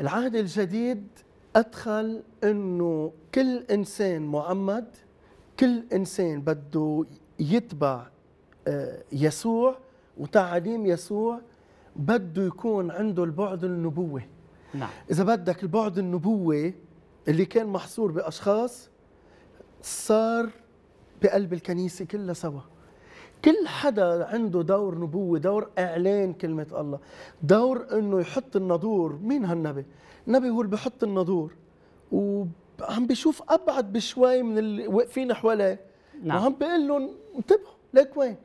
العهد الجديد أدخل أنه كل إنسان معمد كل إنسان بده يتبع آه، يسوع وتعاليم يسوع بده يكون عنده البعد النبوة نعم. إذا بدك البعد النبوة اللي كان محصور بأشخاص صار بقلب الكنيسة كلها سوا كل حدا عنده دور نبوة دور إعلان كلمة الله دور أنه يحط النادور مين هالنبي النبي هو اللي بحط النادور وعم بيشوف أبعد بشوي من اللي واقفين حواليه نعم. وعم بيقول لهم انتبهوا ليك وين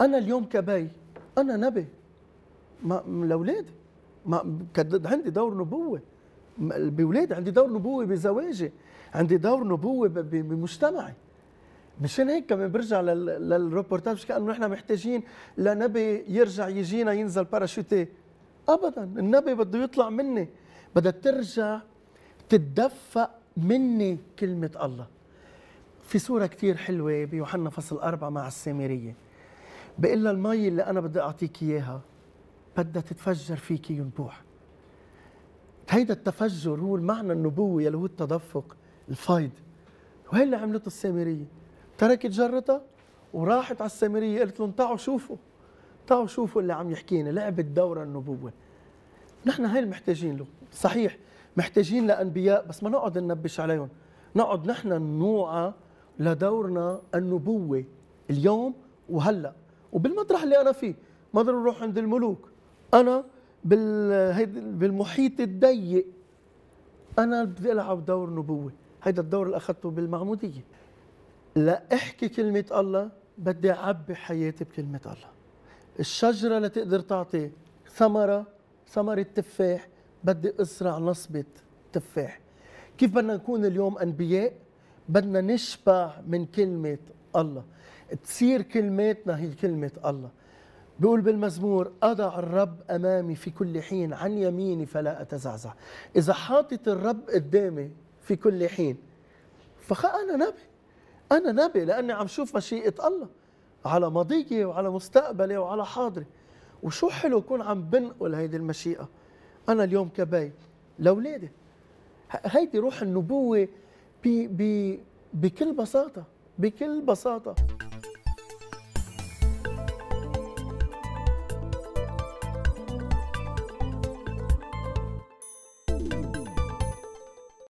أنا اليوم كبي أنا نبي ما لأولادي ما عندي دور نبوة بولادي عندي دور نبوة بزواجي عندي دور نبوة بمجتمعي مشان هيك كمان برجع للروبورتاج كانه نحن محتاجين لنبي يرجع يجينا ينزل باراشوتي ابدا النبي بده يطلع مني بدها ترجع تتدفق مني كلمه الله في صورة كتير حلوة بيوحنا فصل أربعة مع السامرية بقول لها المي اللي أنا بدي أعطيك إياها بدها تتفجر فيكي ينبوع هيدا التفجر هو المعنى النبوي اللي هو التدفق الفيض وهي اللي عملته السامرية تركت جرتها وراحت على السامريه قلت لهم تعوا شوفوا تعوا شوفوا اللي عم يحكينا لعبة دور النبوة نحن هاي اللي محتاجين له صحيح محتاجين لأنبياء بس ما نقعد ننبش عليهم نقعد نحن نوعى لدورنا النبوة اليوم وهلأ وبالمطرح اللي أنا فيه ما بدنا نروح عند الملوك أنا بالمحيط الضيق أنا بدي ألعب دور نبوة هيدا الدور اللي أخذته بالمعمودية لا احكي كلمة الله بدي أعبي حياتي بكلمة الله الشجرة لتقدر تعطي ثمرة ثمرة تفاح بدي أزرع نصبة تفاح كيف بدنا نكون اليوم أنبياء بدنا نشبع من كلمة الله تصير كلماتنا هي كلمة الله بيقول بالمزمور أضع الرب أمامي في كل حين عن يميني فلا أتزعزع إذا حاطط الرب قدامي في كل حين أنا نبي أنا نبي لأني عم شوف مشيئة الله على ماضيي وعلى مستقبلي وعلى حاضري وشو حلو أكون عم بنقل هيدي المشيئة أنا اليوم كبي لأولادي هيدي روح النبوة بي بي بكل بساطة بكل بساطة